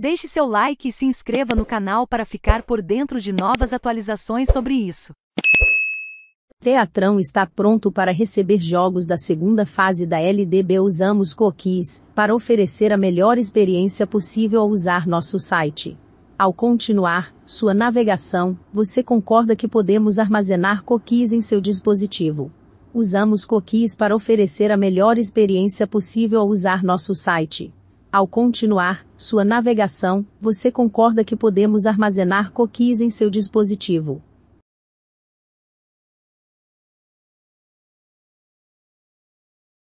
Deixe seu like e se inscreva no canal para ficar por dentro de novas atualizações sobre isso. Teatrão está pronto para receber jogos da segunda fase da LDB Usamos Cookies, para oferecer a melhor experiência possível ao usar nosso site. Ao continuar sua navegação, você concorda que podemos armazenar cookies em seu dispositivo. Usamos cookies para oferecer a melhor experiência possível ao usar nosso site. Ao continuar sua navegação, você concorda que podemos armazenar cookies em seu dispositivo.